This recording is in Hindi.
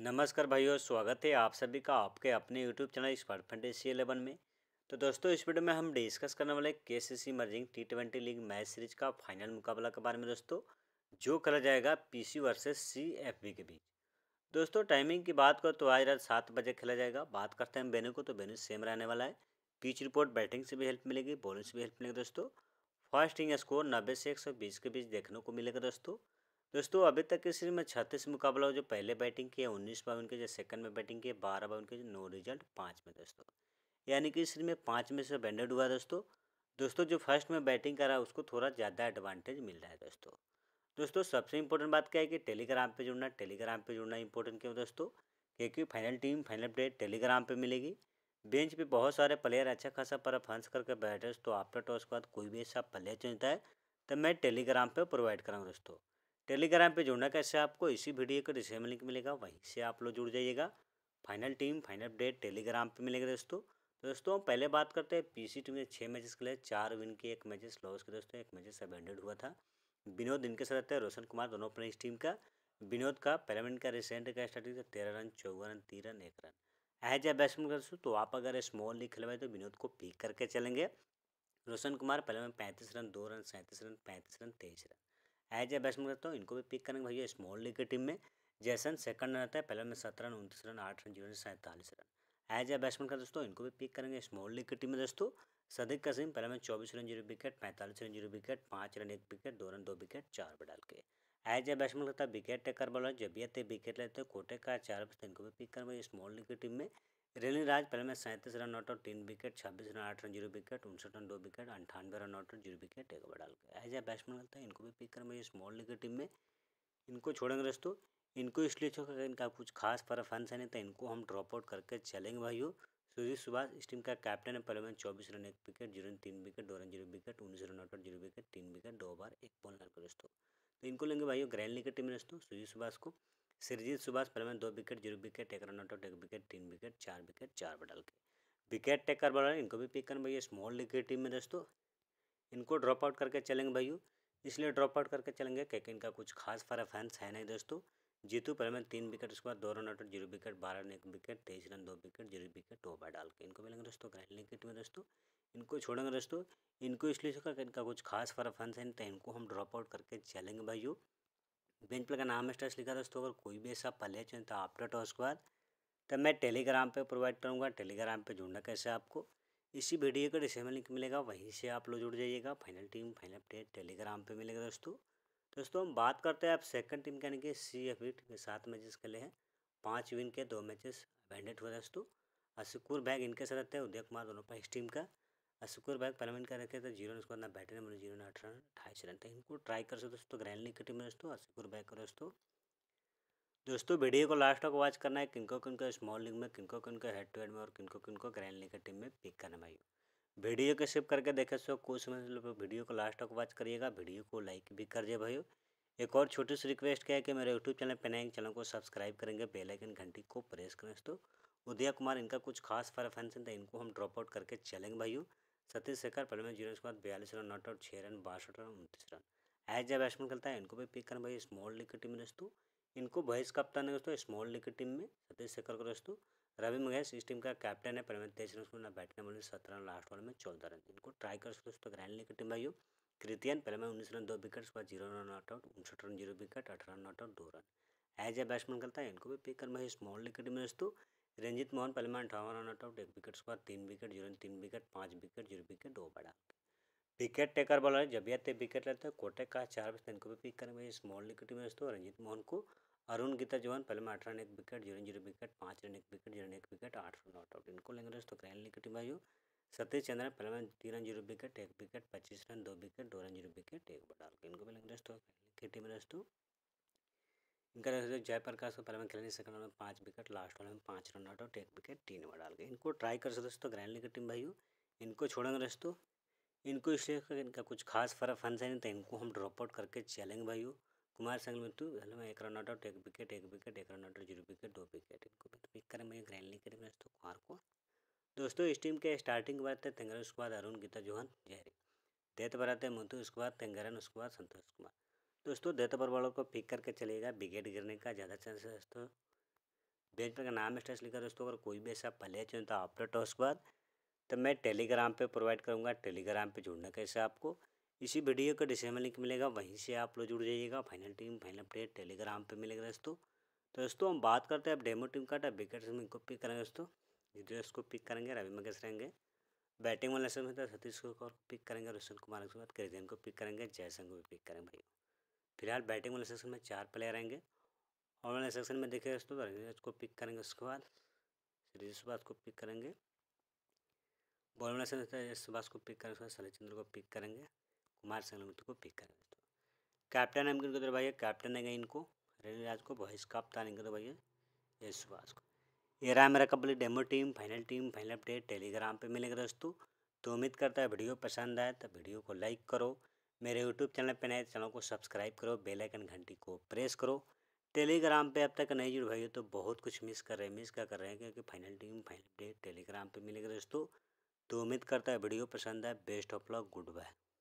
नमस्कार भाइयों स्वागत है आप सभी का आपके अपने YouTube channel smart fantasy eleven में तो दोस्तों इस वीडियो में हम डिस्कस करने वाले के C C merging T twenty league match series का फाइनल मुकाबला के बारे में दोस्तों जो खेला जाएगा P C versus C F B के बीच दोस्तों टाइमिंग की बात करो तो आज रात सात बजे खेला जाएगा बात करते हैं बेनू को तो बेनू सेम रहने वाला है पिच रिपोर्ट बैटिंग से भी हेल्प मिलेगी बॉलिंग से भी हेल्प मिलेगी दोस्तों फर्स्ट इनिंग स्कोर नब्बे से एक सौ बीस के बीच देखने को मिलेगा दोस्तों दोस्तों अभी तक के सीरीज में छत्तीस मुकाबला जो पहले बैटिंग किया उन्नीस बावन उनके जो सेकंड में बैटिंग किए बारह बावन उनके जो नो रिजल्ट पाँच में दोस्तों यानी कि इस सीरीज में पाँच में से बैंडेड हुआ दोस्तों दोस्तों जो फर्स्ट में बैटिंग करा उसको थोड़ा ज़्यादा एडवांटेज मिल रहा है दोस्तों दोस्तों सबसे इम्पोर्टेंट बात क्या है कि टेलीग्राम पर जुड़ना टेलीग्राम पर जुड़ना इम्पोर्टेंट क्यों दोस्तों क्योंकि final team final update Telegram पर मिलेगी बेंच पर बहुत सारे प्लेयर अच्छा खासा परफॉर्मेंस करके बैठे दोस्तों आफ्टर टॉस तो के बाद कोई भी ऐसा प्लेयर चुनता है तो मैं टेलीग्राम पर प्रोवाइड कराऊँ दोस्तों टेलीग्राम पे जुड़ना कैसे आपको इसी वीडियो का डिस्क्रिप्शन लिंक मिलेगा वहीं से आप लोग जुड़ जाइएगा final team final update Telegram पे मिलेगा दोस्तों तो दोस्तों हम पहले बात करते हैं पीसी टीम ने छः मैचेस खेले चार विन के एक मैचेस लॉस के दोस्तों एक मैचेस सब हुआ था विनोद इनके साथ रहते हैं रोशन कुमार दोनों अपने टीम का विनोद का पैरामिन का रिसेंट का स्टार्टिंग था तेरह रन चौवन रन तीन रन एक रन एज ए बैट्समैन कर दोस्तों तो आप अगर स्मॉल नहीं खेलवाए तो विनोद को पिक करके चलेंगे रोशन कुमार पहले में पैंतीस रन दो रन सैंतीस रन पैंतीस रन तेईस रन एज ए बैट्समैन करता हूँ इनको भी पिक करेंगे भैया स्मॉल लीग की टीम में जैसन सेकंड रहता है पहले में सत्रह रन उनतीस रन आठ रन जीरो रन सैंतालीस रन एज ए बैट्समैन का दोस्तों इनको भी पिक करेंगे स्मॉल लीग की टीम में दोस्तों सदीक कसीम पहले में चौबीस रन जीरो विकेट पैंतालीस रन जीरो विकेट पाँच रन एक विकेट दो रन दो विकेट चार पर डाल के एज ए बैट्समैन करता है विकेट टेकर बॉलर जब भी आते विकेट लेते हैं कोटे का चार पर इनको भी पिक करेंगे स्मॉल लीग की टीम में रेलिन राज पहले में सैंतीस रन नॉट आउट तो तीन विकेट छब्बीस रन आठ रन जीरो विकेट उनसठ रन दो विकेट अंठानवे रन आउट और तो जीरो विकेट एक ओवर डाल के एज ए बैट्समैन लगता है इनको भी पिक कर मुझे स्मॉल लीग की टीम में इनको छोड़ेंगे दोस्तों इनको इसलिए छोड़कर इनका कुछ खास परफॉर्मेंस है नहीं था तो इनको हम ड्रॉप आउट करके चलेंगे भाइयों सूर्य सुभाष इस टीम का कैप्टन है पहले में चौबीस रन एक विकेट जीरो रन तीन विकेट दो रन जीरो विकेट उन्नीस रन आउट जीरो विकेट तीन विकेट दो बार एक बॉल करके दोस्तों तो इनको लेंगे भाई ग्रैंड लीग की टीम में दोस्तों सूर्य सुभाष को सिरजीत सुभाष पहले में दो विकेट जीरो विकेट एक रन आउट आउट एक विकेट तीन विकेट चार विकेट चार बटल डाल के विकेट टेकर बढ़ा इनको भी पिक करना भैया स्मॉल लीग की टीम में दोस्तों इनको ड्रॉप आउट करके चलेंगे भैया इसलिए ड्रॉप आउट करके चलेंगे क्योंकि इनका कुछ खास फरफेंस है नहीं दोस्तों जीतू पहले में तीन विकेट उसके बाद दो रन आउट जीरो विकेट बारह रन एक विकेट तेईस रन दो विकेट जीरो विकेट ओवर डाल के इनको मिलेंगे दोस्तों ग्रैंड लीग की टीम में दोस्तों इनको छोड़ेंगे दोस्तों इनको इसलिए इनका कुछ खास फरफेंस है नहीं तो इनको हम ड्रॉप आउट करके चलेंगे भाइयों बेंच प्ले का नाम है लिखा दोस्तों अगर कोई भी ऐसा पल है तो आफ्टर टॉस के बाद तब मैं टेलीग्राम पे प्रोवाइड करूँगा टेलीग्राम पे जुड़ना कैसे आपको इसी वीडियो का डिसेबल लिंक मिलेगा वहीं से आप लोग जुड़ जाइएगा final team final update Telegram पे मिलेगा दोस्तों दोस्तों हम बात करते हैं आप सेकंड टीम यानी कि सी एफ टीम के सात मैचेस खेले हैं पाँच विन के दो मैचेस अबेंडेड हुए दोस्तों और सिकूर बैग इनके साथ रहते हैं उदय कुमार दोनों पर इस टीम का और शुक्र बैग पेमेंट कर रखे तो जीरो स्कोर ना बैटरी मैंने जीरो ने अठारह अठाईस रन थे इनको ट्राई कर सकते दोस्तों ग्रैंड लीग की टीम में दोस्तों अशुकुर शुक्र बैग करो दोस्तों दोस्तों वीडियो को लास्ट तक वॉच करना है किनको किनको स्मॉल लीग में किनको किनको हेड टू हेड में और किनको किनको ग्रैंड लीग की टीम में पिक करना भाई वीडियो के सेव करके देखे सो तो कुछ समझ वीडियो को लास्ट तक वॉच करिएगा वीडियो को लाइक भी कर दिए भाई एक और छोटी सी रिक्वेस्ट है कि मेरे यूट्यूब चैनल पेनाइंग चैनल को सब्सक्राइब करेंगे बेल आइकन घंटी को प्रेस करें दोस्तों उदय कुमार इनका कुछ खास परफॉर्मेंस है इनको हम ड्रॉप आउट करके चलेंगे भाइयों सतीश शेखर पहले में जीरो के बाद बयालीस रन नॉट आउट छः रन बासठ रन उनतीस रन एज जब बैट्समैन खेलता है इनको भी पिक करना भाई स्मॉल लीग की टीम में दोस्तों इनको भैंस कप्तान है दोस्तों स्मॉल लीग की टीम में सतीश शेखर को दोस्तों रवि महेश इस टीम का कैप्टन है पहले में तेईस रन ना बैटिंग बॉल सत्रह रन लास्ट बॉल में चौदह रन इनको ट्राई कर सकते दोस्तों ग्रैंड लीग की टीम भाई कृतियन पहले में उन्नीस रन दो विकेट उसके बाद जीरो रन नॉट आउट उनसठ रन जीरो विकेट अठारह रन नॉट आउट दो रन एज ए बैट्समैन खेलता है इनको भी पिक करना भाई स्मॉल लीग की टीम में दोस्तों रंजित मोहन पहले में अंठावन रन आउट एक विकेट उसके तीन विकेट जीरो तीन विकेट पाँच विकेट जीरो विकेट दो बड़ा विकेट टेकर बॉलर जब या विकेट लेते हैं कोटे का चार बजे को भी पिक करेंगे भाई स्मॉल विकेट में दोस्तों रंजित मोहन को अरुण गीता जवान पहले में आठ रन एक विकेट जीरो जीरो विकेट पाँच रन एक विकेट जीरो एक विकेट आठ रन आउट आउट इनको लेंगे दोस्तों ग्रैंड विकेट में जो सतीश चंद्रन पहले मैं तीन रन जीरो विकेट एक विकेट पच्चीस रन दो विकेट दो रन जीरो विकेट एक बड़ा इनको भी लेंगे दोस्तों ग्रैंड विकेट में दोस्तों इनका जयप्रकाश को पहले में खिलाने सेकंड ओवर में पाँच विकेट लास्ट ओवर में पाँच रन आउट और एक विकेट तीन ओवर डाल गए इनको ट्राई कर सकते दोस्तों ग्रैंड लीग टीम भाई इनको छोड़ेंगे दोस्तों इनको इसलिए इनका कुछ खास फर्क है नहीं तो इनको हम ड्रॉप आउट करके चलेंगे भाई कुमार संगल मित्तू तो पहले में एक रन आउट आउट एक विकेट एक विकेट एक रन आउट जीरो विकेट दो विकेट इनको पिक तो करें भैया ग्रैंड लीग टीम दोस्तों कुमार को दोस्तों इस टीम के स्टार्टिंग के बाद थे तेंगरन उसके बाद अरुण गीता जोहन जहरी देत पर आते उसके बाद तेंगरन उसके बाद संतोष कुमार दोस्तों देता पर बॉलर को पिक करके चलेगा विकेट गिरने का ज़्यादा चांस है दोस्तों पर का नाम स्टेस लिखा दोस्तों अगर कोई भी ऐसा भले चुनता आफ्टर टॉस के बाद तो मैं टेलीग्राम पे प्रोवाइड करूँगा टेलीग्राम पे जुड़ना कैसे आपको इसी वीडियो का डिस्क्रिप्शन लिंक मिलेगा वहीं से आप लोग जुड़ जाइएगा final team final update Telegram पर मिलेगा दोस्तों तो दोस्तों हम बात करते हैं अब डेमो टीम का टाइप विकेट को पिक करेंगे दोस्तों जितेश को पिक करेंगे रवि मगेश रहेंगे बैटिंग वाले सतीश को पिक करेंगे रोशन कुमार के बाद क्रिजन को पिक करेंगे जयसंघ को भी पिक करेंगे भाई फिलहाल बैटिंग वाले सेक्शन में चार प्लेयर आएंगे और वाले सेक्शन में देखिए दोस्तों रजनीश को पिक करेंगे उसके बाद श्रीजी सुभाष को पिक करेंगे बॉलिंग वाले सेक्शन सुभाष को पिक करेंगे उसके चंद्र को पिक करेंगे कुमार संगमित्र को पिक करेंगे दोस्तों कैप्टन एम इनको भाई कैप्टन है इनको रजनीराज को वॉइस कप्तान इनको तो भाई ये सुभाष को ये रहा मेरा complete demo team final team final update Telegram पे मिलेगा दोस्तों तो उम्मीद करता है वीडियो पसंद आए तो वीडियो को लाइक करो मेरे यूट्यूब चैनल पर नए तो चैनल को सब्सक्राइब करो बेलाइकन घंटी को प्रेस करो टेलीग्राम पे अब तक नहीं जुड़ भाई तो बहुत कुछ मिस कर रहे हैं मिस क्या कर रहे हैं क्योंकि final team final date Telegram पे मिलेगा दोस्तों तो उम्मीद करता है वीडियो पसंद है best of luck good bye